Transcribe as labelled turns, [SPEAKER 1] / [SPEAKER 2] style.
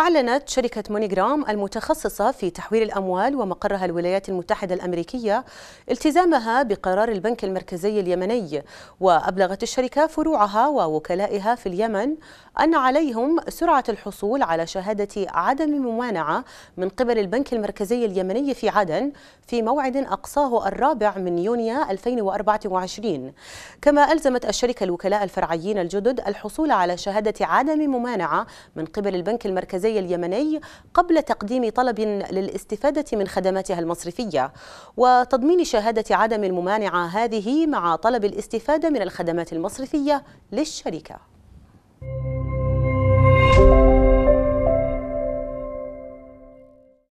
[SPEAKER 1] أعلنت شركة مونيغرام المتخصصة في تحويل الأموال ومقرها الولايات المتحدة الأمريكية التزامها بقرار البنك المركزي اليمني وأبلغت الشركة فروعها ووكلائها في اليمن أن عليهم سرعة الحصول على شهادة عدم ممانعة من قبل البنك المركزي اليمني في عدن في موعد أقصاه الرابع من يونيو 2024 كما ألزمت الشركة الوكلاء الفرعيين الجدد الحصول على شهادة عدم ممانعة من قبل البنك المركزي السعودي اليمني قبل تقديم طلب للاستفادة من خدماتها المصرفية وتضمين شهادة عدم الممانعة هذه مع طلب الاستفادة من الخدمات المصرفية للشركة